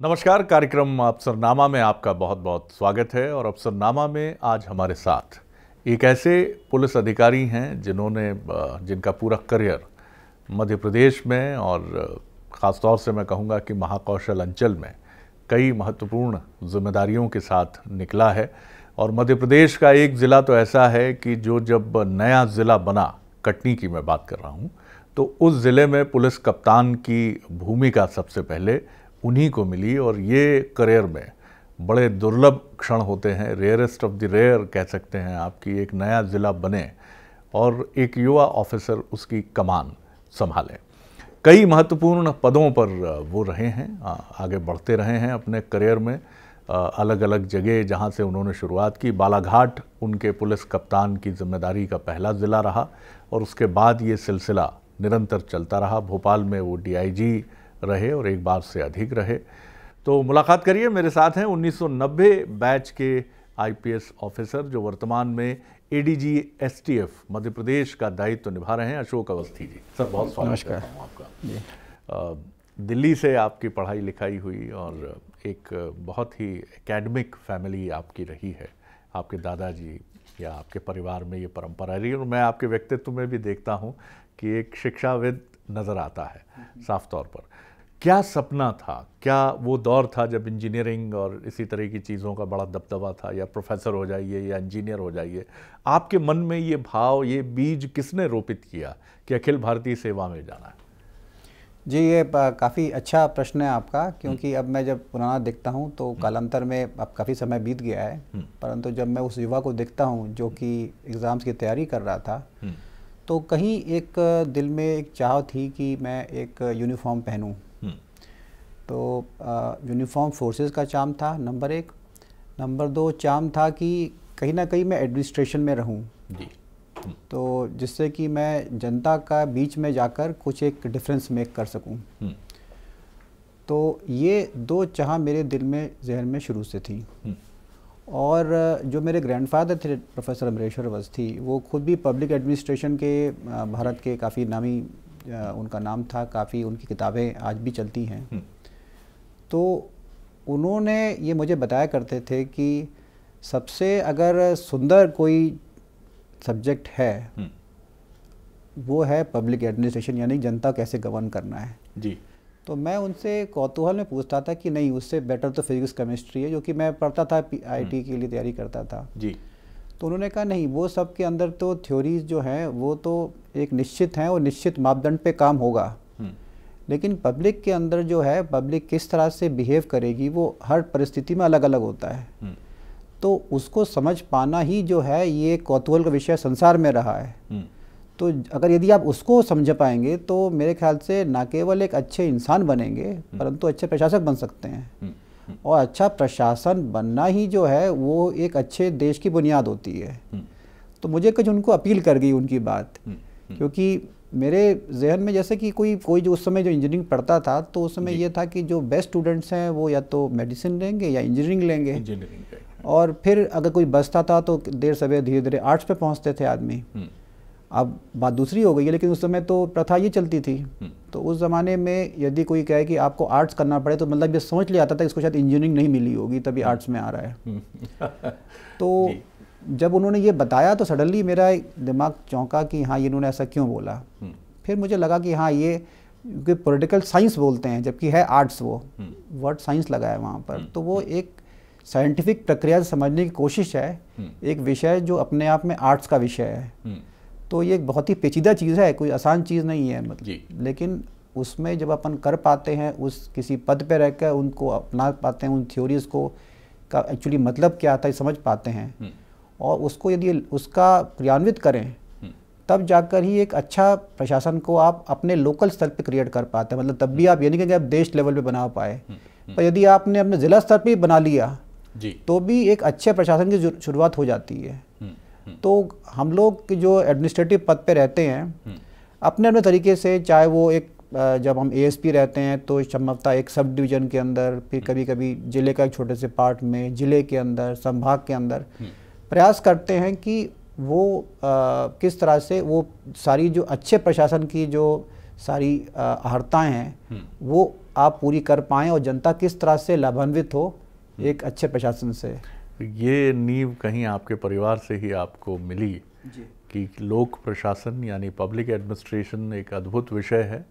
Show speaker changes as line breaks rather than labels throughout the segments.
नमस्कार कार्यक्रम अफसरनामा में आपका बहुत बहुत स्वागत है और अफसरनामा में आज हमारे साथ एक ऐसे पुलिस अधिकारी हैं जिन्होंने जिनका पूरा करियर मध्य प्रदेश में और ख़ासतौर से मैं कहूँगा कि महाकौशल अंचल में कई महत्वपूर्ण जिम्मेदारियों के साथ निकला है और मध्य प्रदेश का एक ज़िला तो ऐसा है कि जो जब नया ज़िला बना कटनी की मैं बात कर रहा हूँ तो उस ज़िले में पुलिस कप्तान की भूमिका सबसे पहले उन्हीं को मिली और ये करियर में बड़े दुर्लभ क्षण होते हैं रेयरेस्ट ऑफ द रेयर कह सकते हैं आपकी एक नया ज़िला बने और एक युवा ऑफिसर उसकी कमान संभालें कई महत्वपूर्ण पदों पर वो रहे हैं आगे बढ़ते रहे हैं अपने करियर में अलग अलग जगह जहां से उन्होंने शुरुआत की बालाघाट उनके पुलिस कप्तान की जिम्मेदारी का पहला ज़िला रहा और उसके बाद ये सिलसिला निरंतर चलता रहा भोपाल में वो डीआईजी रहे और एक बार से अधिक रहे तो मुलाकात करिए मेरे साथ हैं 1990 बैच के आईपीएस ऑफिसर जो वर्तमान में एडीजी एसटीएफ मध्य प्रदेश का दायित्व तो निभा रहे हैं अशोक अवस्थी जी सर बहुत स्वागत है आपका दिल्ली से आपकी पढ़ाई लिखाई हुई और एक बहुत ही एकेडमिक फैमिली आपकी रही है आपके दादाजी या आपके परिवार में ये परंपरा रही और मैं आपके व्यक्तित्व में भी देखता हूँ कि एक शिक्षाविद नज़र आता है साफ तौर पर क्या सपना था क्या वो दौर था जब इंजीनियरिंग और इसी तरह की चीज़ों का बड़ा दबदबा था या प्रोफेसर हो जाइए या इंजीनियर हो जाइए आपके मन में ये भाव ये बीज किसने रोपित किया कि अखिल भारतीय सेवा में जाना है
जी ये काफ़ी अच्छा प्रश्न है आपका क्योंकि हम्म। अब मैं जब पुराना देखता हूँ तो हम्म। कालांतर में अब काफ़ी समय बीत गया है हम्म। परंतु जब मैं उस युवा को देखता हूँ जो कि एग्ज़ाम्स की तैयारी कर रहा था तो कहीं एक दिल में एक चाह थी कि मैं एक यूनिफॉर्म पहनूँ तो यूनिफॉर्म फोर्सेस का चाम था नंबर एक नंबर दो चाम था कि कहीं ना कहीं मैं एडमिनिस्ट्रेशन में रहूं जी हम्म। तो जिससे कि मैं जनता का बीच में जाकर कुछ एक डिफरेंस मेक कर सकूं हम्म। तो ये दो चाह मेरे दिल में जहन में शुरू से थी हम्म। और जो मेरे ग्रैंडफादर थे प्रोफेसर अमरेश्वर अवस्थी वो खुद भी पब्लिक एडमिनिस्ट्रेशन के भारत के काफ़ी नामी उनका नाम था काफ़ी उनकी किताबें आज भी चलती हैं तो उन्होंने ये मुझे बताया करते थे कि सबसे अगर सुंदर कोई सब्जेक्ट है हम्म। वो है पब्लिक एडमिनिस्ट्रेशन यानी जनता कैसे गवर्न करना है जी तो मैं उनसे कौतूहल में पूछता था कि नहीं उससे बेटर तो फिजिक्स केमिस्ट्री है जो कि मैं पढ़ता था आईटी हम्म। के लिए तैयारी करता था जी तो उन्होंने कहा नहीं वो सब के अंदर तो थ्योरीज जो हैं वो तो एक निश्चित हैं और निश्चित मापदंड पे काम होगा हम्म। लेकिन पब्लिक के अंदर जो है पब्लिक किस तरह से बिहेव करेगी वो हर परिस्थिति में अलग अलग होता है हम्म। तो उसको समझ पाना ही जो है ये कौतूहल का विषय संसार में रहा है हम्म। तो अगर यदि आप उसको समझ पाएंगे तो मेरे ख्याल से ना केवल एक अच्छे इंसान बनेंगे हम्म। परंतु अच्छे प्रशासक बन सकते हैं और अच्छा प्रशासन बनना ही जो है वो एक अच्छे देश की बुनियाद होती है तो मुझे कुछ उनको अपील कर गई उनकी बात क्योंकि मेरे जहन में जैसे कि कोई कोई जो उस समय जो इंजीनियरिंग पढ़ता था तो उस समय ये था कि जो बेस्ट स्टूडेंट्स हैं वो या तो मेडिसिन लेंगे या इंजीनियरिंग लेंगे हाँ। और फिर अगर कोई बसता था तो देर सवेर धीरे धीरे आर्ट्स पे पहुंचते थे आदमी हम्म। अब बात दूसरी हो गई है लेकिन उस समय तो प्रथा ये चलती थी हम्म। तो उस ज़माने में यदि कोई कहे कि आपको आर्ट्स करना पड़े तो मतलब ये समझ लिया जाता था इसको शायद इंजीनियरिंग नहीं मिली होगी तभी आर्ट्स हम्म। में आ रहा
है
तो जब उन्होंने ये बताया तो सडनली मेरा दिमाग चौंका कि हाँ इन्होंने ऐसा क्यों बोला हम्म। फिर मुझे लगा कि हाँ ये क्योंकि पोलिटिकल साइंस बोलते हैं जबकि है आर्ट्स वो वर्ड हम्म। साइंस लगा है वहाँ पर हम्म। तो वो एक साइंटिफिक प्रक्रिया से समझने की कोशिश है एक विषय जो अपने आप में आर्ट्स का विषय है तो ये एक बहुत ही पेचीदा चीज़ है कोई आसान चीज़ नहीं है मतलब लेकिन उसमें जब अपन कर पाते हैं उस किसी पद पर रहकर उनको अपना पाते हैं उन थ्योरीज को का एक्चुअली मतलब क्या आता है समझ पाते हैं और उसको यदि उसका क्रियान्वित करें हम्म। तब जाकर ही एक अच्छा प्रशासन को आप अपने लोकल स्तर पर क्रिएट कर पाते हैं मतलब तब भी हम्म। आप ये नहीं कहेंगे आप देश लेवल पे बना पाए हम्म। पर यदि आपने अपने ज़िला स्तर पर बना लिया जी तो भी एक अच्छे प्रशासन की शुरुआत हो जाती है तो हम लोग जो एडमिनिस्ट्रेटिव पद पे रहते हैं अपने अपने तरीके से चाहे वो एक जब हम एएसपी रहते हैं तो संभवतः एक सब डिवीज़न के अंदर फिर कभी कभी ज़िले का एक छोटे से पार्ट में ज़िले के अंदर संभाग के अंदर प्रयास करते हैं कि वो आ, किस तरह से वो सारी जो अच्छे प्रशासन की जो सारी आहरताएँ हैं हम्म। वो आप पूरी कर पाएँ और जनता किस तरह से लाभान्वित हो हम्म। एक अच्छे प्रशासन से
ये नींव कहीं आपके परिवार से ही आपको मिली कि लोक प्रशासन यानी पब्लिक एडमिनिस्ट्रेशन एक अद्भुत विषय है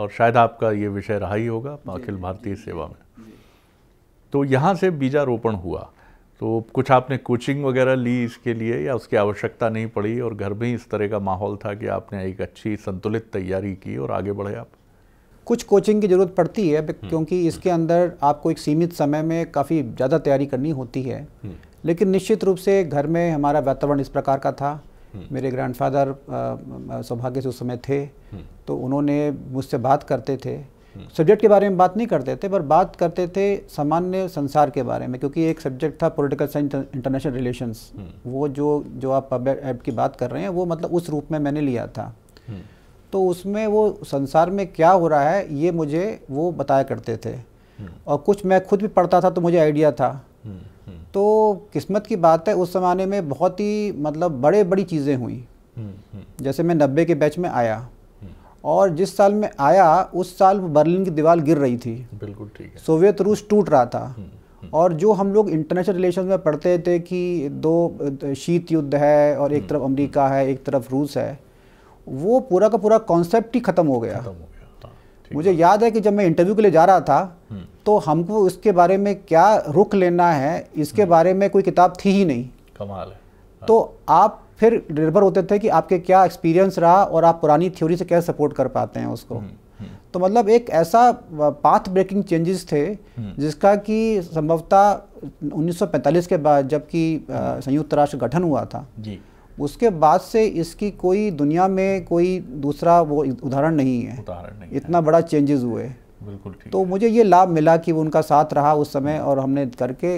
और शायद आपका ये विषय रहा ही होगा अखिल भारतीय सेवा में तो यहाँ से बीजारोपण हुआ तो कुछ आपने कोचिंग वगैरह ली इसके लिए या उसकी आवश्यकता नहीं पड़ी और घर में ही इस तरह का माहौल था कि आपने एक अच्छी संतुलित तैयारी की और आगे बढ़े आप
कुछ कोचिंग की ज़रूरत पड़ती है हम्म, क्योंकि हम्म। इसके अंदर आपको एक सीमित समय में काफ़ी ज़्यादा तैयारी करनी होती है हम्म। लेकिन निश्चित रूप से घर में हमारा वातावरण इस प्रकार का था मेरे ग्रैंडफादर सौभाग्य से उस समय थे तो उन्होंने मुझसे बात करते थे सब्जेक्ट के बारे में बात नहीं करते थे पर बात करते थे सामान्य संसार के बारे में क्योंकि एक सब्जेक्ट था पॉलिटिकल साइंस इंटरनेशनल रिलेशंस वो जो जो आप पब्लिक ऐप की बात कर रहे हैं वो मतलब उस रूप में मैंने लिया था हम्म। तो उसमें वो संसार में क्या हो रहा है ये मुझे वो बताया करते थे हम्म। और कुछ मैं खुद भी पढ़ता था तो मुझे आइडिया था हम्म, तो किस्मत की बात है उस ज़माने में बहुत ही मतलब बड़े बड़ी चीज़ें हुई जैसे मैं नब्बे के बैच में आया और जिस साल में आया उस साल बर्लिन की दीवार गिर रही थी बिल्कुल ठीक है सोवियत रूस टूट रहा था हम्म, हम्म। और जो हम लोग इंटरनेशनल रिलेशन में पढ़ते थे कि दो शीत युद्ध है और एक हम्म, तरफ अमेरिका है एक तरफ रूस है वो पूरा का पूरा कॉन्सेप्ट ही खत्म हो गया, हो गया। हाँ, मुझे याद है कि जब मैं इंटरव्यू के लिए जा रहा था तो हमको इसके बारे में क्या रुख लेना है इसके बारे में कोई किताब थी ही नहीं कमाल है तो आप फिर निर्भर होते थे कि आपके क्या एक्सपीरियंस रहा और आप पुरानी थ्योरी से कैसे सपोर्ट कर पाते हैं उसको हम्म, हम्म। तो मतलब एक ऐसा पाथ ब्रेकिंग चेंजेस थे हम्म। जिसका कि संभवतः 1945 के बाद जबकि संयुक्त राष्ट्र गठन हुआ था जी उसके बाद से इसकी कोई दुनिया में कोई दूसरा वो उदाहरण नहीं है उदाहरण नहीं इतना है। बड़ा चेंजेस हुए बिल्कुल ठीक तो मुझे ये लाभ मिला कि वो उनका साथ रहा उस समय और हमने करके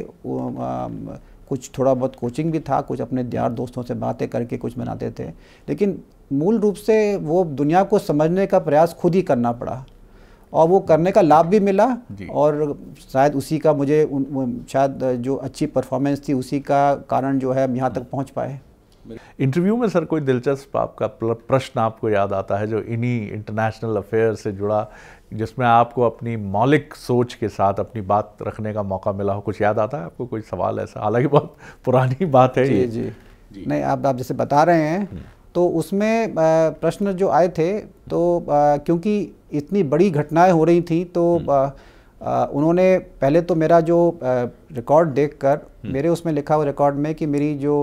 कुछ थोड़ा बहुत कोचिंग भी था कुछ अपने यार दोस्तों से बातें करके कुछ बनाते थे लेकिन मूल रूप से वो दुनिया को समझने का प्रयास खुद ही करना पड़ा और वो करने का लाभ भी मिला और शायद उसी का मुझे शायद जो अच्छी परफॉर्मेंस थी उसी का कारण जो है यहाँ तक पहुँच पाए
इंटरव्यू में सर कोई दिलचस्प आपका प्रश्न आपको याद आता है जो इन्हीं इंटरनेशनल अफेयर से जुड़ा जिसमें आपको अपनी मौलिक सोच के साथ अपनी बात रखने का मौका मिला हो कुछ याद आता है आपको कोई सवाल ऐसा हालांकि बहुत पुरानी बात है जी ये। जी,
जी। नहीं आप आप जैसे बता रहे हैं हम्म। तो उसमें प्रश्न जो आए थे तो क्योंकि इतनी बड़ी घटनाएं हो रही थी तो आ, हम्म। उन्होंने पहले तो मेरा जो रिकॉर्ड देखकर हम्म। मेरे उसमें लिखा हुआ रिकॉर्ड में कि मेरी जो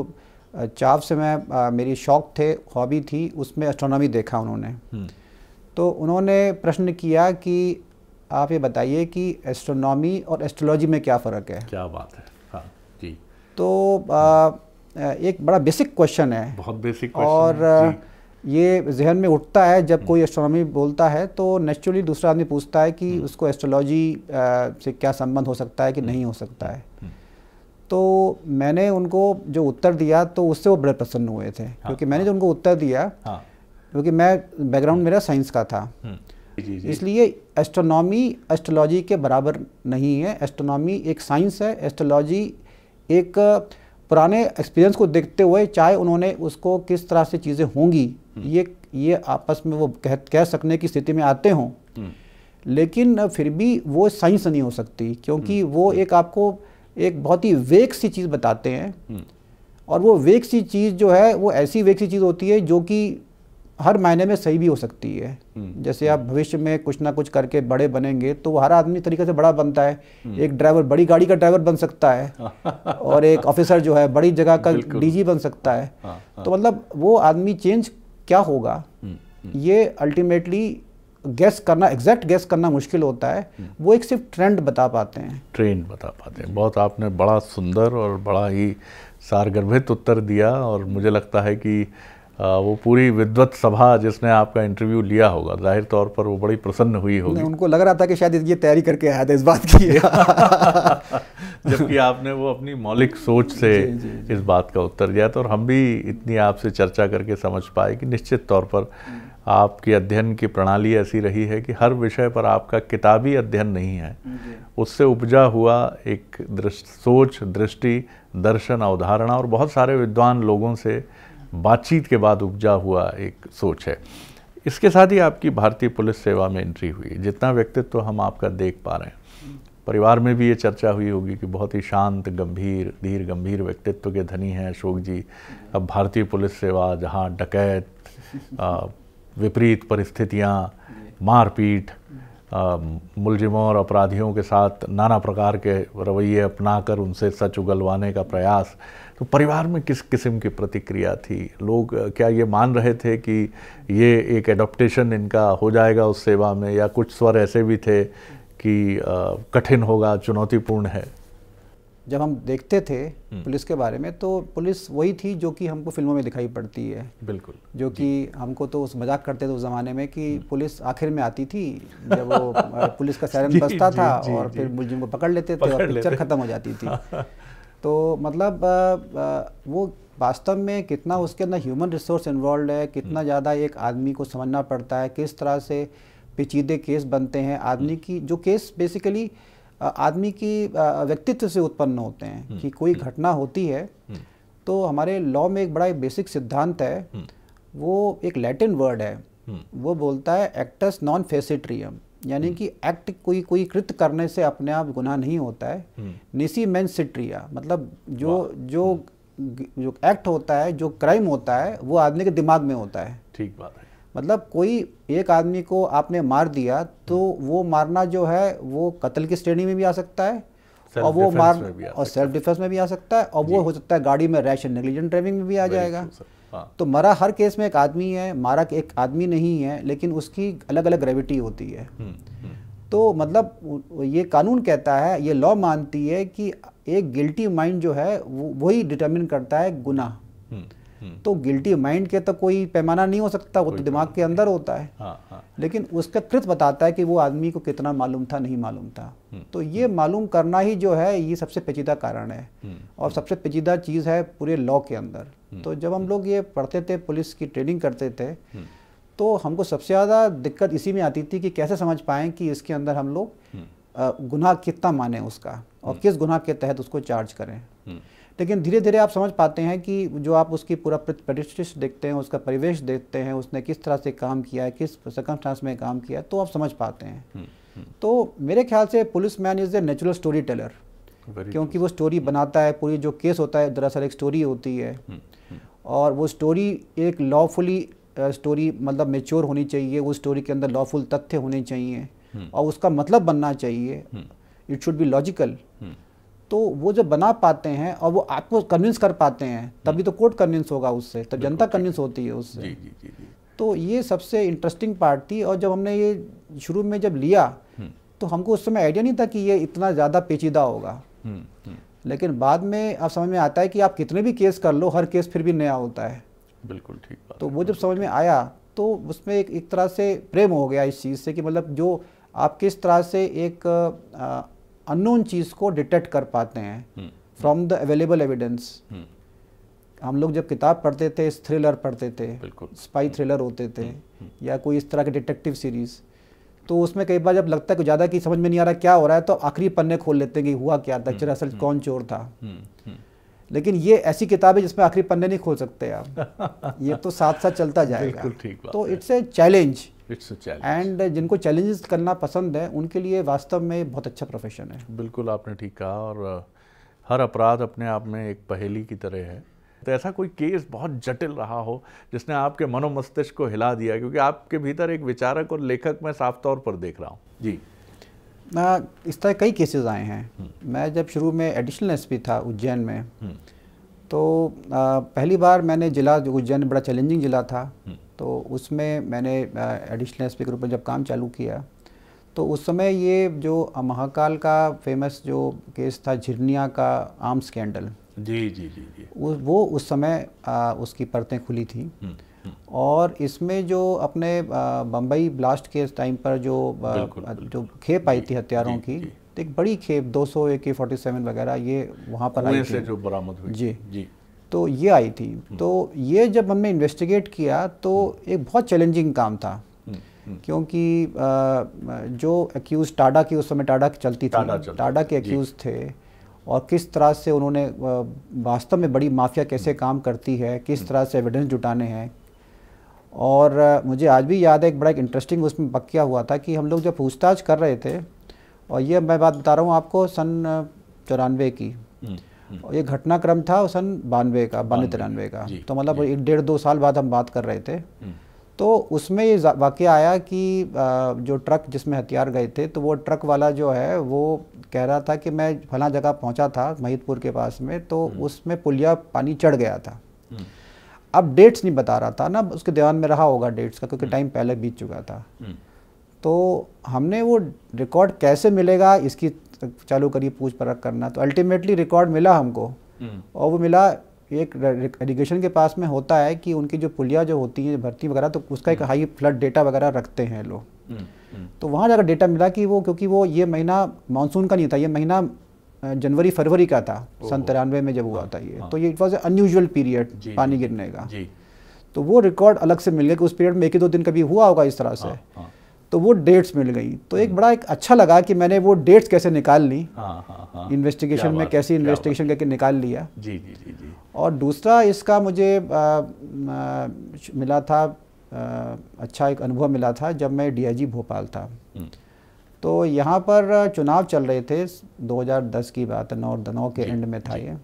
चाव से मैं आ, मेरी शौक थे हॉबी थी उसमें एस्ट्रोनॉमी देखा उन्होंने हम्म। तो उन्होंने प्रश्न किया कि आप ये बताइए कि एस्ट्रोनॉमी और एस्ट्रोलॉजी में क्या फ़र्क है क्या बात है
हाँ जी
तो आ, एक बड़ा बेसिक क्वेश्चन है
बहुत बेसिक और
ये जहन में उठता है जब हम्म। कोई एस्ट्रोनॉमी बोलता है तो नेचुरली दूसरा आदमी पूछता है कि हम्म। उसको एस्ट्रोलॉजी से क्या संबंध हो सकता है कि नहीं हो सकता है तो मैंने उनको जो उत्तर दिया तो उससे वो बड़े प्रसन्न हुए थे हाँ, क्योंकि मैंने हाँ, जो उनको उत्तर दिया हाँ, क्योंकि मैं बैकग्राउंड मेरा साइंस का था हम्म। इसलिए एस्ट्रोनॉमी एस्ट्रोलॉजी के बराबर नहीं है एस्ट्रोनॉमी एक साइंस है एस्ट्रोलॉजी एक पुराने एक्सपीरियंस को देखते हुए चाहे उन्होंने उसको किस तरह से चीज़ें होंगी हम्म। ये ये आपस में वो कह कह सकने की स्थिति में आते हों हम्म। लेकिन फिर भी वो साइंस नहीं हो सकती क्योंकि वो एक आपको एक बहुत ही वेक सी चीज़ बताते हैं और वो वेक सी चीज़ जो है वो ऐसी वेक सी चीज़ होती है जो कि हर मायने में सही भी हो सकती है जैसे आप भविष्य में कुछ ना कुछ करके बड़े बनेंगे तो हर आदमी तरीके से बड़ा बनता है एक ड्राइवर बड़ी गाड़ी का ड्राइवर बन सकता है और एक ऑफिसर जो है बड़ी जगह का डीजी बन सकता है हाँ, हाँ। तो मतलब वो आदमी चेंज क्या होगा हम्म, हम्म। ये अल्टीमेटली गैस करना एग्जैक्ट गैस करना मुश्किल होता है हम्म। वो एक सिर्फ ट्रेंड बता पाते हैं
ट्रेंड बता पाते हैं बहुत आपने बड़ा सुंदर और बड़ा ही सारगर्भित उत्तर दिया और मुझे लगता है कि वो पूरी विद्वत सभा जिसने आपका इंटरव्यू लिया होगा जाहिर तौर पर वो बड़ी प्रसन्न हुई होगी
उनको लग रहा था कि शायद ये तैयारी करके आया था इस बात की जबकि आपने
वो अपनी मौलिक सोच से जी, जी, जी। इस बात का उत्तर दिया तो और हम भी इतनी आपसे चर्चा करके समझ पाए कि निश्चित तौर पर हम्म। आपकी अध्ययन की प्रणाली ऐसी रही है कि हर विषय पर आपका किताबी अध्ययन नहीं है उससे उपजा हुआ एक दृष्ट सोच दृष्टि दर्शन अवधारणा और बहुत सारे विद्वान लोगों से बातचीत के बाद उपजा हुआ एक सोच है इसके साथ ही आपकी भारतीय पुलिस सेवा में एंट्री हुई जितना व्यक्तित्व तो हम आपका देख पा रहे हैं परिवार में भी ये चर्चा हुई होगी कि बहुत ही शांत गंभीर धीर गंभीर व्यक्तित्व के धनी हैं अशोक जी अब भारतीय पुलिस सेवा जहाँ डकैत विपरीत परिस्थितियाँ मारपीट मुलजिमों और अपराधियों के साथ नाना प्रकार के रवैये अपनाकर उनसे सच उगलवाने का प्रयास तो परिवार में किस किस्म की प्रतिक्रिया थी लोग क्या ये मान रहे थे कि ये एक एडोप्टेशन इनका हो जाएगा उस सेवा में या कुछ स्वर ऐसे भी थे कि कठिन होगा चुनौतीपूर्ण है
जब हम देखते थे हम्म। पुलिस के बारे में तो पुलिस वही थी जो कि हमको फिल्मों में दिखाई पड़ती है बिल्कुल जो कि हमको तो उस मजाक करते थे उस ज़माने में कि हम्म। पुलिस आखिर में आती थी जब वो पुलिस का सैरन बसता था जी, और जी, फिर मुलजिम को पकड़ लेते थे और पिक्चर ख़त्म हो जाती थी तो मतलब वो वास्तव में कितना उसके अंदर ह्यूमन रिसोर्स इन्वॉल्व है कितना हम्म। ज़्यादा एक आदमी को समझना पड़ता है किस तरह से पेचीदे केस बनते हैं आदमी की जो केस बेसिकली आदमी की व्यक्तित्व से उत्पन्न होते हैं हम्म, कि कोई हम्म, घटना होती है हम्म। तो हमारे लॉ में एक बड़ा बेसिक सिद्धांत है वो एक लैटिन वर्ड है वो बोलता है एक्टस नॉन फेसिट्रियम यानी कि एक्ट कोई कोई कृत करने से अपने आप गुनाह नहीं होता है निसी मैन सिट्रिया मतलब जो जो जो एक्ट होता है जो क्राइम होता है वो आदमी के दिमाग में होता है ठीक बात है मतलब कोई एक आदमी को आपने मार दिया तो वो मारना जो है वो कत्ल की श्रेणी में भी आ सकता है और वो मार और सेल्फ डिफेंस में भी आ सकता है और वो हो सकता है गाड़ी में रैश नेग्लिजेंट ड्राइविंग में भी आ जाएगा हाँ। तो मरा हर केस में एक आदमी है मारा एक आदमी नहीं है लेकिन उसकी अलग अलग ग्रेविटी होती है हम्म, हम्म। तो मतलब ये कानून कहता है ये लॉ मानती है कि एक गिल्टी माइंड जो है वो वही डिटर्मिन करता है गुना
हम्म। हम्म।
तो गिल्टी माइंड के तो कोई पैमाना नहीं हो सकता वो तो दिमाग के अंदर होता है हाँ, हाँ। लेकिन उसका कृत बताता है कि वो आदमी को कितना मालूम था नहीं मालूम था हम्म। तो ये हम्म। मालूम करना ही जो है ये सबसे पेचीदा कारण है और सबसे पेचीदा चीज़ है पूरे लॉ के अंदर तो जब हम लोग ये पढ़ते थे पुलिस की ट्रेनिंग करते थे तो हमको सबसे ज़्यादा दिक्कत इसी में आती थी कि कैसे समझ पाए कि इसके अंदर हम लोग गुनाह कितना माने उसका और किस गुनाह के तहत उसको चार्ज करें लेकिन धीरे धीरे आप समझ पाते हैं कि जो आप उसकी पूरा प्रतिष्ठित देखते हैं उसका परिवेश देखते हैं उसने किस तरह से काम किया है किस सकमस्टांस में काम किया तो आप समझ पाते हैं हम्म, हम्म। तो मेरे ख्याल से police man is a natural story teller क्योंकि वो स्टोरी बनाता है पूरी जो केस होता है दरअसल एक स्टोरी होती है हम्म, और वो स्टोरी एक लॉफुली स्टोरी मतलब मेच्योर होनी चाहिए उस स्टोरी के अंदर लॉफुल तथ्य होने चाहिए और उसका मतलब बनना चाहिए इट शुड बी लॉजिकल तो वो जब बना पाते हैं और वो आपको कन्विंस कर पाते हैं हम्म। तभी तो कोर्ट कन्विंस होगा उससे तब जनता कन्विंस होती है उससे जी, जी, जी, जी. तो ये सबसे इंटरेस्टिंग पार्ट थी और जब हमने ये शुरू में जब लिया हम्म। तो हमको उस समय आइडिया नहीं था कि ये इतना ज़्यादा पेचीदा होगा हम्म, लेकिन बाद में आप समझ में आता है कि आप कितने भी केस कर लो हर केस फिर भी नया होता है बिल्कुल ठीक तो वो जब समझ में आया तो उसमें एक एक तरह से प्रेम हो गया इस चीज़ से कि मतलब जो आप किस तरह से एक अननोन चीज़ को डिटेक्ट कर पाते हैं फ्रॉम द अवेलेबल एविडेंस हम लोग जब किताब पढ़ते थे थ्रिलर पढ़ते थे स्पाई थ्रिलर होते थे हम्म, हम्म। या कोई इस तरह के डिटेक्टिव सीरीज़ तो उसमें कई बार जब लगता है कि ज़्यादा की समझ में नहीं आ रहा क्या हो रहा है तो आखिरी पन्ने खोल लेते हैं कि हुआ क्या था चल हम्म, असल कौन चोर था लेकिन ये ऐसी किताब है जिसमें आखिरी पन्ने नहीं खोल सकते आप ये तो साथ साथ चलता जाएगा तो it's a challenge and uh, जिनको चैलेंजेस करना पसंद है उनके लिए वास्तव में बहुत अच्छा प्रोफेशन है
बिल्कुल आपने ठीक कहा और uh, हर अपराध अपने आप में एक पहेली की तरह है तो ऐसा कोई केस बहुत जटिल रहा हो जिसने आपके मनोमस्तिष्क को हिला दिया क्योंकि आपके भीतर एक विचारक और लेखक मैं साफ तौर पर देख रहा हूँ जी
आ, इस तरह कई केसेस आए हैं हम्म। मैं जब शुरू में एडिशनल एस था उज्जैन में हम्म। तो आ, uh, पहली बार मैंने जिला उज्जैन बड़ा चैलेंजिंग जिला था हम्म। तो उसमें मैंने एडिशनल एस के रूप में जब काम चालू किया तो उस समय ये जो महाकाल का फेमस जो केस था झिरनिया का आम स्कैंडल
जी जी जी जी
वो उस समय आ, उसकी परतें खुली थी हम्म, हम्म। और इसमें जो अपने बम्बई ब्लास्ट के टाइम पर जो आ, जो खेप आई थी हथियारों की तो एक बड़ी खेप 200 सौ ए के फोर्टी वगैरह ये वहाँ पर आई थी
जो बरामद हुई जी जी
तो ये आई थी हम्म। तो ये जब हमने इन्वेस्टिगेट किया तो हम्म। एक बहुत चैलेंजिंग काम था हम्म, क्योंकि जो एक्यूज टाडा की उस समय की चलती थी टाडा के एक्यूज थे और किस तरह से उन्होंने वास्तव में बड़ी माफिया कैसे काम करती है किस तरह से एविडेंस जुटाने हैं और मुझे आज भी याद है एक बड़ा एक इंटरेस्टिंग उसमें पक्या हुआ था कि हम लोग जब पूछताछ कर रहे थे और ये मैं बात बता रहा हूँ आपको सन चौरानवे की और ये घटनाक्रम था सन बानवे का बानवे तिरानवे का तो मतलब एक डेढ़ दो साल बाद हम बात कर रहे थे हम्म। तो उसमें ये वाक्य आया कि जो ट्रक जिसमें हथियार गए थे तो वो ट्रक वाला जो है वो कह रहा था कि मैं फला जगह पहुंचा था महितपुर के पास में तो हम्म। उसमें पुलिया पानी चढ़ गया था हम्म। अब डेट्स नहीं बता रहा था ना उसके दीवान में रहा होगा डेट्स का क्योंकि टाइम पहले बीत चुका था तो हमने वो रिकॉर्ड कैसे मिलेगा इसकी चालू करी पूछ परख करना तो अल्टीमेटली रिकॉर्ड मिला हमको हम्म। और वो मिला एक इरीगेशन के पास में होता है कि उनकी जो पुलिया जो होती है भर्ती वगैरह तो उसका एक हाई फ्लड डेटा वगैरह रखते हैं लोग हम्म, हम्म। तो वहाँ जाकर डेटा मिला कि वो क्योंकि वो ये महीना मानसून का नहीं था ये महीना जनवरी फरवरी का था सन तिरानवे में जब हुआ हाँ, था ये हाँ। तो ये इट वॉज अनयूजल पीरियड पानी गिरने का तो वो रिकॉर्ड अलग से मिल गया कि उस पीरियड में एक ही दो दिन कभी हुआ होगा इस तरह से हाँ, तो वो डेट्स मिल गई तो एक हम्म। बड़ा एक अच्छा लगा कि मैंने वो डेट्स कैसे निकाल ली
इन्वेस्टिगेशन हाँ, हाँ, हाँ। में कैसे
इन्वेस्टिगेशन करके निकाल लिया
जी जी जी जी
और दूसरा इसका मुझे आ, आ, मिला था आ, अच्छा एक अनुभव मिला था जब मैं डीआईजी भोपाल था हम्म। तो यहाँ पर चुनाव चल रहे थे 2010 की बात है नौ नौ के एंड में था ये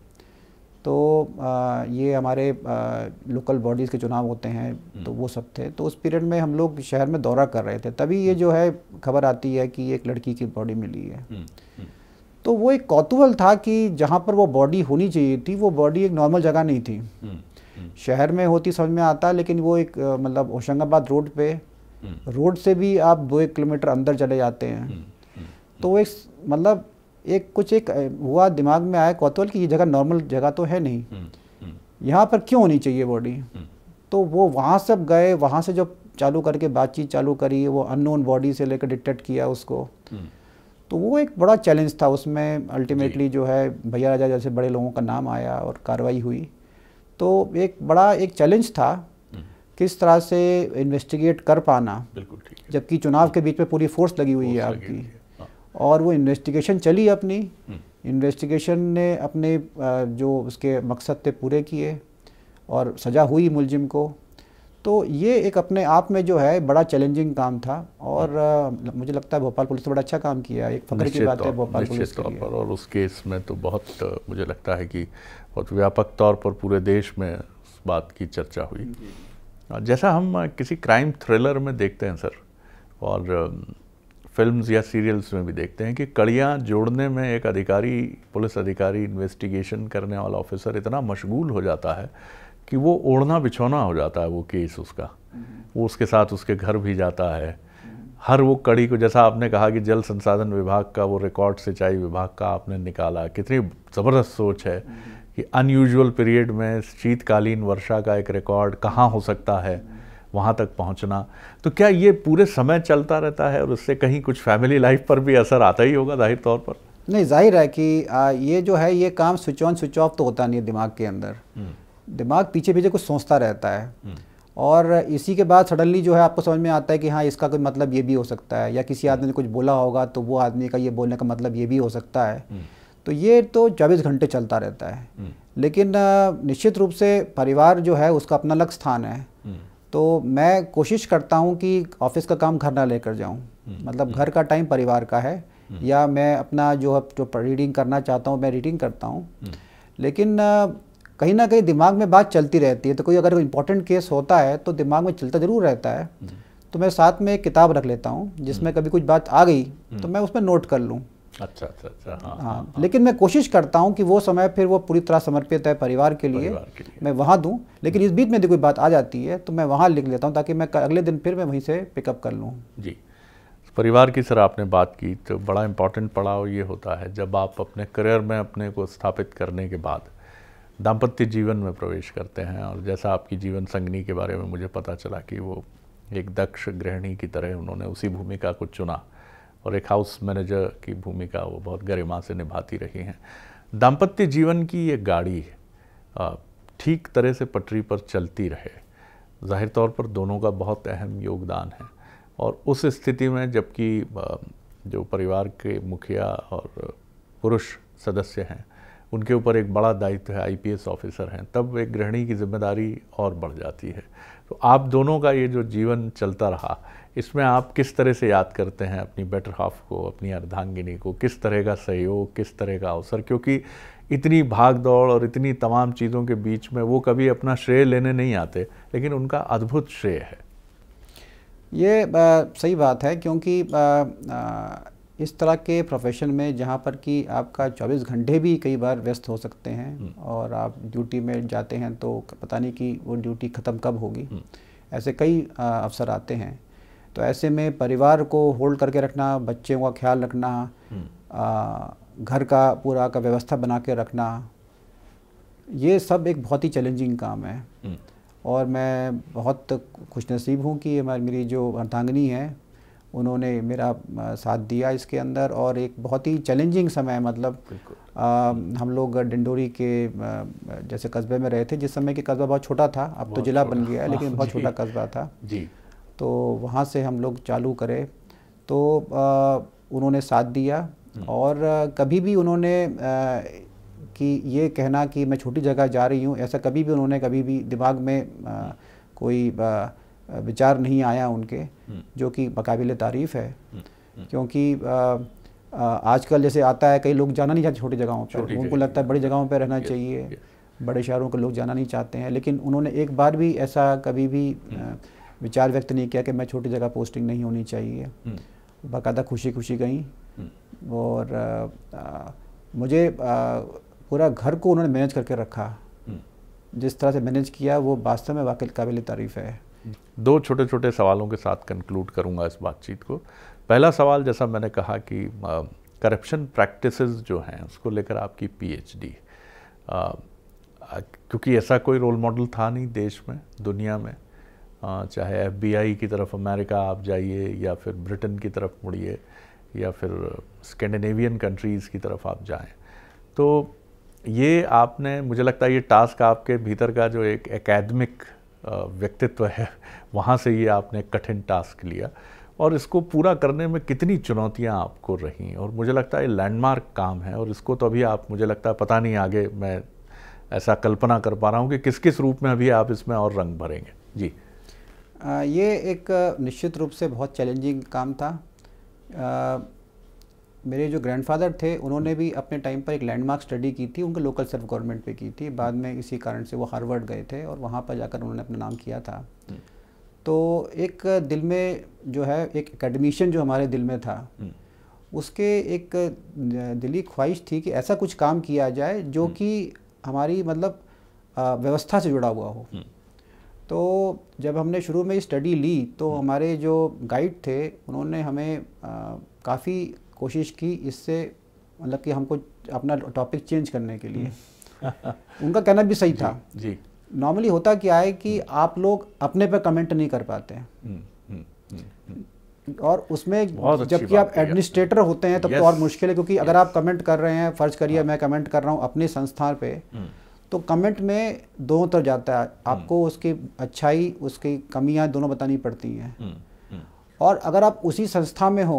तो ये हमारे लोकल बॉडीज़ के चुनाव होते हैं हम्म। तो वो सब थे तो उस पीरियड में हम लोग शहर में दौरा कर रहे थे तभी ये हम्म। जो है खबर आती है कि एक लड़की की बॉडी मिली है हम्म, तो वो एक कौतूहल था कि जहाँ पर वो बॉडी होनी चाहिए थी वो बॉडी एक नॉर्मल जगह नहीं
थी
शहर में होती समझ में आता लेकिन वो एक मतलब होशंगाबाद रोड पे रोड से भी आप दो एक किलोमीटर अंदर चले जाते हैं तो एक मतलब एक कुछ एक हुआ दिमाग में आया कौतूहल की ये जगह नॉर्मल जगह तो है नहीं
हम्म, हम्म।
यहाँ पर क्यों होनी चाहिए बॉडी हम्म। तो वो वहाँ सब गए वहाँ से जब चालू करके बातचीत चालू करी वो अननोन बॉडी से लेकर डिटेक्ट किया उसको तो वो एक बड़ा चैलेंज था उसमें अल्टीमेटली जो है भैया राजा जैसे बड़े लोगों का नाम आया और कार्रवाई हुई तो एक बड़ा एक चैलेंज था किस तरह से इन्वेस्टिगेट कर पाना बिल्कुल ठीक जबकि चुनाव के बीच में पूरी फोर्स लगी हुई है आपकी और वो इन्वेस्टिगेशन चली अपनी इन्वेस्टिगेशन हम्म। ने अपने जो उसके मकसद थे पूरे किए और सज़ा हुई मुलजिम को तो ये एक अपने आप में जो है बड़ा चैलेंजिंग काम था और आ, हम्म। मुझे लगता है भोपाल पुलिस ने बड़ा अच्छा काम किया एक फख्र की बात है भोपाल पुलिस के लिए।
और उस केस में तो बहुत मुझे लगता है कि बहुत व्यापक तौर पर पूरे देश में इस बात की चर्चा हुई जैसा हम किसी क्राइम थ्रिलर में देखते हैं सर और फिल्म्स या सीरियल्स में भी देखते हैं कि कड़ियाँ जोड़ने में एक अधिकारी पुलिस अधिकारी इन्वेस्टिगेशन करने वाला ऑफिसर इतना मशगूल हो जाता है कि वो ओढ़ना बिछोना हो जाता है वो केस उसका वो उसके साथ उसके घर भी जाता है हर वो कड़ी को जैसा आपने कहा कि जल संसाधन विभाग का वो रिकॉर्ड सिंचाई विभाग का आपने निकाला कितनी ज़बरदस्त सोच है कि अनयूजुअल पीरियड में शीतकालीन वर्षा का एक रिकॉर्ड कहाँ हो सकता है वहाँ तक पहुँचना तो क्या ये पूरे समय चलता रहता है और उससे कहीं कुछ फैमिली लाइफ पर भी असर आता ही होगा जाहिर तौर पर
नहीं जाहिर है कि आ, ये जो है ये काम स्विच ऑन स्विच ऑफ तो होता नहीं है दिमाग के अंदर हम्म। दिमाग पीछे पीछे कुछ सोचता रहता है हम्म। और इसी के बाद सडनली जो है आपको समझ में आता है कि हाँ इसका कोई मतलब ये भी हो सकता है या किसी आदमी ने कुछ बोला होगा तो वो आदमी का ये बोलने का मतलब ये भी हो सकता है हम्म। तो ये तो चौबीस घंटे चलता रहता है लेकिन निश्चित रूप से परिवार जो है उसका अपना अलग स्थान है तो मैं कोशिश करता हूँ कि ऑफिस का काम घर ना लेकर जाऊँ हम्म, मतलब हम्म। घर का टाइम परिवार का है हम्म। या मैं अपना जो जो रीडिंग करना चाहता हूँ मैं रीडिंग करता हूँ लेकिन कहीं ना कहीं दिमाग में बात चलती रहती है तो कोई अगर इंपॉर्टेंट केस होता है तो दिमाग में चलता ज़रूर रहता है तो मैं साथ में एक किताब रख लेता हूँ जिसमें कभी कुछ बात आ गई तो मैं उसमें नोट कर लूँ
अच्छा अच्छा
अच्छा हाँ हाँ,
हाँ, हाँ, लेकिन मैं कोशिश करता हूँ कि वो समय फिर वो पूरी तरह समर्पित है परिवार के लिए, परिवार के लिए। मैं वहाँ दूँ लेकिन इस हम्म। बीच में यदि कोई बात आ जाती है तो मैं वहाँ लिख लेता हूँ ताकि मैं अगले दिन फिर मैं वहीं से पिकअप कर लूँ
जी परिवार की सर आपने बात की तो बड़ा इंपॉर्टेंट पड़ाव ये होता है जब आप अपने करियर में अपने को स्थापित करने के बाद दाम्पत्य जीवन में प्रवेश करते हैं और जैसा आपकी जीवन संगनी के बारे में मुझे पता चला कि वो एक दक्ष गृहिणी की तरह उन्होंने उसी भूमिका को चुना और एक हाउस मैनेजर की भूमिका वो बहुत गरिमा से निभाती रही हैं दाम्पत्य जीवन की ये गाड़ी ठीक तरह से पटरी पर चलती रहे जाहिर तौर पर दोनों का बहुत अहम योगदान है और उस स्थिति में जबकि जो परिवार के मुखिया और पुरुष सदस्य हैं उनके ऊपर एक बड़ा दायित्व है आईपीएस ऑफिसर हैं तब एक गृहिणी की जिम्मेदारी और बढ़ जाती है तो आप दोनों का ये जो जीवन चलता रहा इसमें आप किस तरह से याद करते हैं अपनी बेटर हाफ को अपनी अर्धांगिनी को किस तरह का सहयोग किस तरह का अवसर क्योंकि इतनी भाग दौड़ और इतनी तमाम चीज़ों के बीच में वो कभी अपना श्रेय लेने नहीं आते लेकिन उनका अद्भुत श्रेय है
ये आ, सही बात है क्योंकि आ, आ, इस तरह के प्रोफेशन में जहाँ पर कि आपका 24 घंटे भी कई बार व्यस्त हो सकते हैं हम्म। और आप ड्यूटी में जाते हैं तो पता नहीं कि वो ड्यूटी ख़त्म कब होगी हम्म। ऐसे कई अवसर आते हैं तो ऐसे में परिवार को होल्ड करके रखना बच्चों का ख्याल रखना हम्म। घर का पूरा का व्यवस्था बना के रखना ये सब एक बहुत ही चैलेंजिंग काम है हम्म। और मैं बहुत खुश नसीब हूँ कि मेरी जो अर्धांगनी है उन्होंने मेरा साथ दिया इसके अंदर और एक बहुत ही चैलेंजिंग समय मतलब आ, हम लोग डिंडोरी के जैसे कस्बे में रहे थे जिस समय के कस्बा बहुत छोटा था अब तो ज़िला बन गया है लेकिन हाँ, बहुत छोटा कस्बा था जी तो वहाँ से हम लोग चालू करें तो उन्होंने साथ दिया हम्म। और कभी भी उन्होंने कि ये कहना कि मैं छोटी जगह जा रही हूँ ऐसा कभी भी उन्होंने कभी भी दिमाग में आ, कोई विचार नहीं आया उनके हम्म। जो कि बकाबिल तारीफ़ है हम्म, क्योंकि आजकल जैसे आता है कई लोग जाना नहीं चाहते छोटी जगहों पर उनको लगता है बड़ी जगहों पर रहना चाहिए बड़े शहरों के लोग जाना नहीं चाहते हैं लेकिन उन्होंने एक बार भी ऐसा कभी भी विचार व्यक्त नहीं किया कि मैं छोटी जगह पोस्टिंग नहीं होनी चाहिए हम्म। बाकायदा खुशी खुशी गई और आ, आ, मुझे आ, पूरा घर को उन्होंने मैनेज करके रखा हम्म। जिस तरह से मैनेज किया वो वास्तव में वाकई काबिल तारीफ़ है
दो छोटे छोटे सवालों के साथ कंक्लूड करूंगा इस बातचीत को पहला सवाल जैसा मैंने कहा कि करप्शन प्रैक्टिसेस जो हैं उसको लेकर आपकी पीएचडी क्योंकि ऐसा कोई रोल मॉडल था नहीं देश में दुनिया में चाहे एफबीआई की तरफ अमेरिका आप जाइए या फिर ब्रिटेन की तरफ मुड़िए या फिर स्कैंडिनेवियन कंट्रीज़ की तरफ आप जाएं तो ये आपने मुझे लगता है ये टास्क आपके भीतर का जो एक एकेडमिक व्यक्तित्व है वहाँ से ये आपने कठिन टास्क लिया और इसको पूरा करने में कितनी चुनौतियाँ आपको रहीं और मुझे लगता है लैंडमार्क काम है और इसको तो अभी आप मुझे लगता है पता नहीं आगे मैं ऐसा कल्पना कर पा रहा हूँ कि किस किस रूप में अभी आप इसमें और रंग भरेंगे जी
ये एक निश्चित रूप से बहुत चैलेंजिंग काम था आ, मेरे जो ग्रैंडफादर थे उन्होंने भी अपने टाइम पर एक लैंडमार्क स्टडी की थी उनके लोकल सेल्फ गवर्नमेंट पे की थी बाद में इसी कारण से वो हार्वर्ड गए थे और वहाँ पर जाकर उन्होंने अपना नाम किया था हम्म। तो एक दिल में जो है एक एकेडमिशन जो हमारे दिल में था
हम्म।
उसके एक दिली ख्वाहिश थी कि ऐसा कुछ काम किया जाए जो हम्म। कि हमारी मतलब व्यवस्था से जुड़ा हुआ हो तो जब हमने शुरू में स्टडी ली तो हम्म। हमारे जो गाइड थे उन्होंने हमें काफ़ी कोशिश की इससे मतलब कि हमको अपना टॉपिक चेंज करने के लिए हम्म। उनका कहना भी सही था जी, जी। नॉर्मली होता क्या है कि हम्म। आप लोग अपने पे कमेंट नहीं कर पाते और उसमें जबकि आप एडमिनिस्ट्रेटर होते हैं तब तो और मुश्किल है क्योंकि अगर आप कमेंट कर रहे हैं फर्ज करिए हाँ। मैं कमेंट कर रहा हूँ अपने संस्थान पे तो कमेंट में दोनों तरफ जाता है हम्म। आपको उसकी अच्छाई उसकी कमियां दोनों बतानी पड़ती हैं
हम्म, हम्म।
और अगर आप उसी संस्था में हो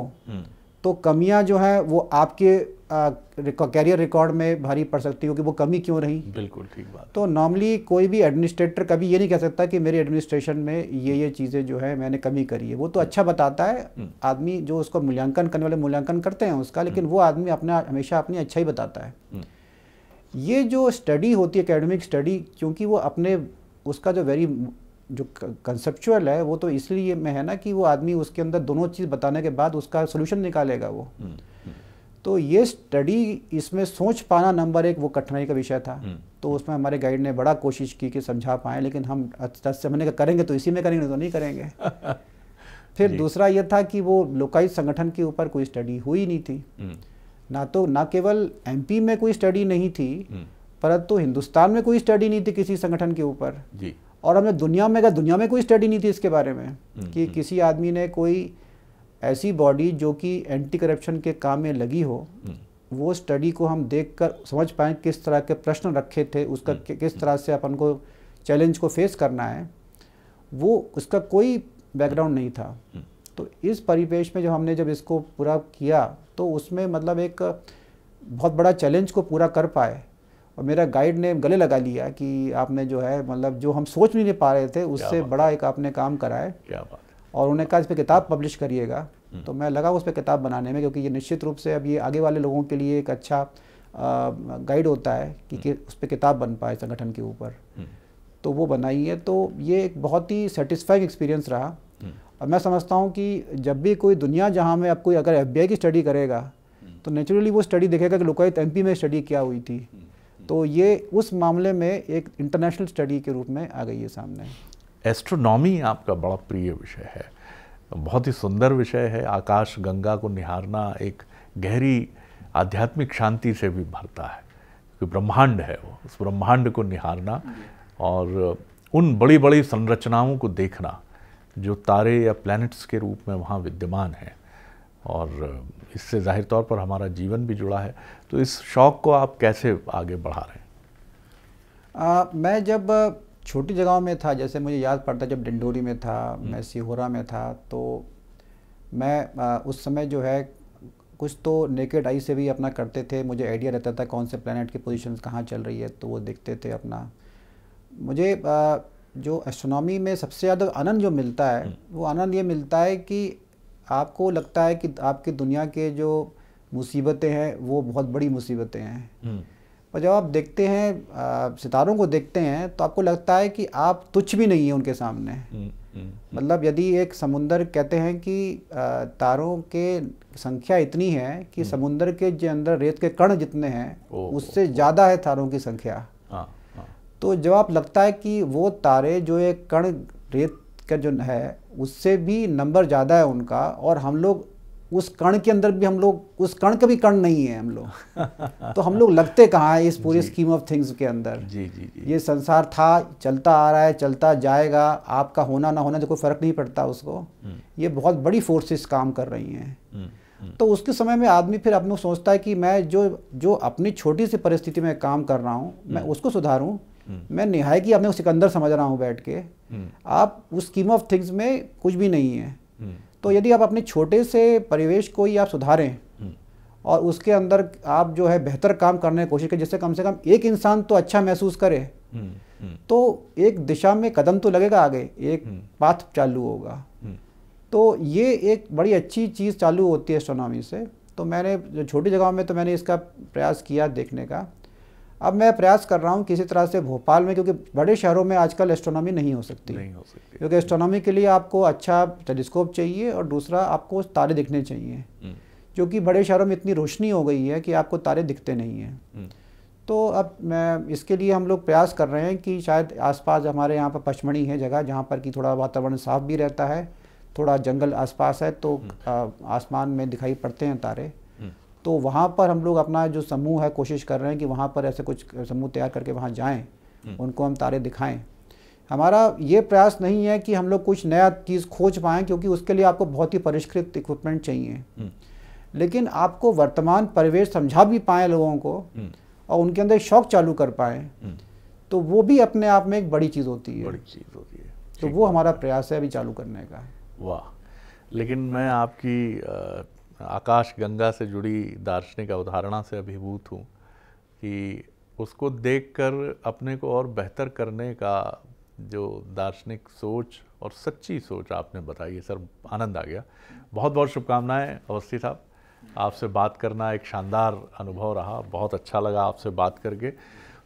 तो कमियां जो हैं वो आपके कैरियर रिकॉर्ड में भारी पड़ सकती हो कि वो कमी क्यों रही
बिल्कुल ठीक बात
तो नॉर्मली कोई भी एडमिनिस्ट्रेटर कभी ये नहीं कह सकता कि मेरे एडमिनिस्ट्रेशन में ये ये चीज़ें जो है मैंने कमी करी है वो तो अच्छा बताता है आदमी जो उसका मूल्यांकन करने वाले मूल्यांकन करते हैं उसका लेकिन वो आदमी अपना हमेशा अपनी अच्छा ही बताता है ये जो स्टडी होती है एकेडमिक स्टडी क्योंकि वो अपने उसका जो वेरी जो कंसेप्चुअल है वो तो इसलिए में है ना कि वो आदमी उसके अंदर दोनों चीज़ बताने के बाद उसका सोल्यूशन निकालेगा वो हम्म, हम्म। तो ये स्टडी इसमें सोच पाना नंबर एक वो कठिनाई का विषय था हम्म। तो उसमें हमारे गाइड ने बड़ा कोशिश की कि समझा पाए लेकिन हम दस से का करेंगे तो इसी में करेंगे तो नहीं करेंगे फिर दूसरा ये था कि वो लोकायुक्त संगठन के ऊपर कोई स्टडी हुई नहीं थी ना तो ना केवल एमपी में कोई स्टडी नहीं थी हम्म। परंतु तो हिंदुस्तान में कोई स्टडी नहीं थी किसी संगठन के ऊपर और हमने दुनिया में अगर दुनिया में कोई स्टडी नहीं थी इसके बारे में हम्म, कि हम्म। किसी आदमी ने कोई ऐसी बॉडी जो कि एंटी करप्शन के काम में लगी हो वो स्टडी को हम देखकर समझ पाए किस तरह के प्रश्न रखे थे उसका किस तरह से अपन को चैलेंज को फेस करना है वो उसका कोई बैकग्राउंड नहीं था तो इस परिपेश में जब हमने जब इसको पूरा किया तो उसमें मतलब एक बहुत बड़ा चैलेंज को पूरा कर पाए और मेरा गाइड ने गले लगा लिया कि आपने जो है मतलब जो हम सोच भी नहीं पा रहे थे उससे बड़ा एक आपने काम करा है
और
उन्होंने कहा इस पर किताब पब्लिश करिएगा हम्म। तो मैं लगा उस पर किताब बनाने में क्योंकि ये निश्चित रूप से अब ये आगे वाले लोगों के लिए एक अच्छा गाइड होता है कि, हम्म। कि उस पर किताब बन पाए संगठन के ऊपर हम्म। तो वो बनाई है तो ये एक बहुत ही सेटिस्फाइंग एक्सपीरियंस रहा और मैं समझता हूँ कि जब भी कोई दुनिया जहाँ में अब कोई अगर एफ की स्टडी करेगा तो नेचुरली वो स्टडी देखेगा कि लोकायुक्त एम में स्टडी क्या हुई थी तो ये उस मामले में एक इंटरनेशनल स्टडी के रूप में आ गई है सामने
एस्ट्रोनॉमी आपका बड़ा प्रिय विषय है बहुत ही सुंदर विषय है आकाश गंगा को निहारना एक गहरी आध्यात्मिक शांति से भी भरता है क्योंकि ब्रह्मांड है वो उस ब्रह्मांड को निहारना और उन बड़ी बड़ी संरचनाओं को देखना जो तारे या प्लैनेट्स के रूप में वहाँ विद्यमान हैं और इससे ज़ाहिर तौर पर हमारा जीवन भी जुड़ा है तो इस शौक़ को आप कैसे आगे बढ़ा रहे हैं
आ, मैं जब छोटी जगहों में था जैसे मुझे याद पड़ता जब डिंडोरी में था हम्म। मैं सीहोरा में था तो मैं आ, उस समय जो है कुछ तो नेकेड आई से भी अपना करते थे मुझे आइडिया रहता था कौन से प्लानट की पोजिशन कहाँ चल रही है तो वो देखते थे अपना मुझे आ, जो एस्ट्रोनॉमी में सबसे ज़्यादा आनंद जो मिलता है हम्म। वो आनंद ये मिलता है कि आपको लगता है कि आपकी दुनिया के जो मुसीबतें हैं वो बहुत बड़ी मुसीबतें हैं हम्म। पर जब आप देखते हैं सितारों को देखते हैं तो आपको लगता है कि आप तुच्छ भी नहीं हैं उनके सामने
हम्म,
मतलब यदि एक समुंदर कहते हैं कि तारों के संख्या इतनी है कि समुंदर के जो अंदर रेत के कण जितने हैं उससे ज़्यादा है तारों की संख्या तो जब आप लगता है कि वो तारे जो एक कण रेत का जो है उससे भी नंबर ज़्यादा है उनका और हम लोग उस कण के अंदर भी हम लोग उस कण का भी कण नहीं है हम
लोग तो
हम लोग लगते कहाँ हैं इस पूरे स्कीम ऑफ थिंग्स के अंदर जी जी जी ये संसार था चलता आ रहा है चलता जाएगा आपका होना ना होना जो तो कोई फ़र्क नहीं पड़ता उसको
हम्म।
ये बहुत बड़ी फोर्सेस काम कर रही हैं हम्म, हम्म। तो उसके समय में आदमी फिर अपने सोचता है कि मैं जो जो अपनी छोटी सी परिस्थिति में काम कर रहा हूँ मैं उसको सुधारूँ मैं निहाय की अपने सिकंदर समझ रहा हूँ बैठ के आप उस स्कीम ऑफ थिंग्स में कुछ भी नहीं है तो यदि आप अपने छोटे से परिवेश को ही आप सुधारें और उसके अंदर आप जो है बेहतर काम करने की कोशिश करें जिससे कम से कम एक इंसान तो अच्छा महसूस करे तो एक दिशा में कदम तो लगेगा आगे एक पाथ चालू होगा तो ये एक बड़ी अच्छी चीज़ चालू होती है एस्ट्रोनॉमी से तो मैंने जो छोटी जगहों में तो मैंने इसका प्रयास किया देखने का अब मैं प्रयास कर रहा हूँ किसी तरह से भोपाल में क्योंकि बड़े शहरों में आजकल एस्ट्रोनॉमी नहीं हो सकती नहीं हो सकती क्योंकि एस्ट्रोनॉमी के लिए आपको अच्छा टेलीस्कोप चाहिए और दूसरा आपको तारे दिखने चाहिए जो हम्म। कि बड़े शहरों में इतनी रोशनी हो गई है कि आपको तारे दिखते नहीं हैं हम्म। तो अब मैं इसके लिए हम लोग प्रयास कर रहे हैं कि शायद आसपास हमारे यहाँ पर पचमणी है जगह जहाँ पर कि थोड़ा वातावरण साफ भी रहता है थोड़ा जंगल आसपास है तो हम्म। आसमान में दिखाई पड़ते हैं तारे तो वहाँ पर हम लोग अपना जो समूह है कोशिश कर रहे हैं कि वहाँ पर ऐसे कुछ समूह तैयार करके वहाँ जाएँ हम्म। उनको हम तारे दिखाएँ हमारा ये प्रयास नहीं है कि हम लोग कुछ नया चीज़ खोज पाएँ क्योंकि उसके लिए आपको बहुत ही परिष्कृत इक्विपमेंट चाहिए हम्म। लेकिन आपको वर्तमान परिवेश समझा भी पाएँ लोगों को हम्म। और उनके अंदर शौक चालू कर पाएँ तो वो भी अपने आप में एक बड़ी चीज़ होती है बड़ी चीज़ होती है तो वो हमारा प्रयास है अभी चालू करने का
वाह
लेकिन मैं आपकी आकाश गंगा से जुड़ी दार्शनिक अवधारणा से अभिभूत हूँ कि उसको देखकर अपने को और बेहतर करने का जो दार्शनिक सोच और सच्ची सोच आपने बताई है सर आनंद आ गया बहुत बहुत शुभकामनाएं अवस्थी साहब आपसे बात करना एक शानदार अनुभव रहा बहुत अच्छा लगा आपसे बात करके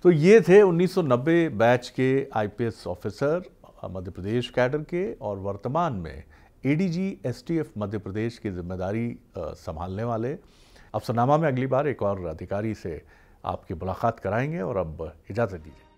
तो ये थे 1990 बैच के IPS officer Madhya Pradesh cadre के और वर्तमान में एडीजी एसटीएफ मध्य प्रदेश की जिम्मेदारी संभालने वाले अफसरनामा में अगली बार एक और
अधिकारी से आपकी मुलाकात कराएंगे और अब इजाज़त दीजिए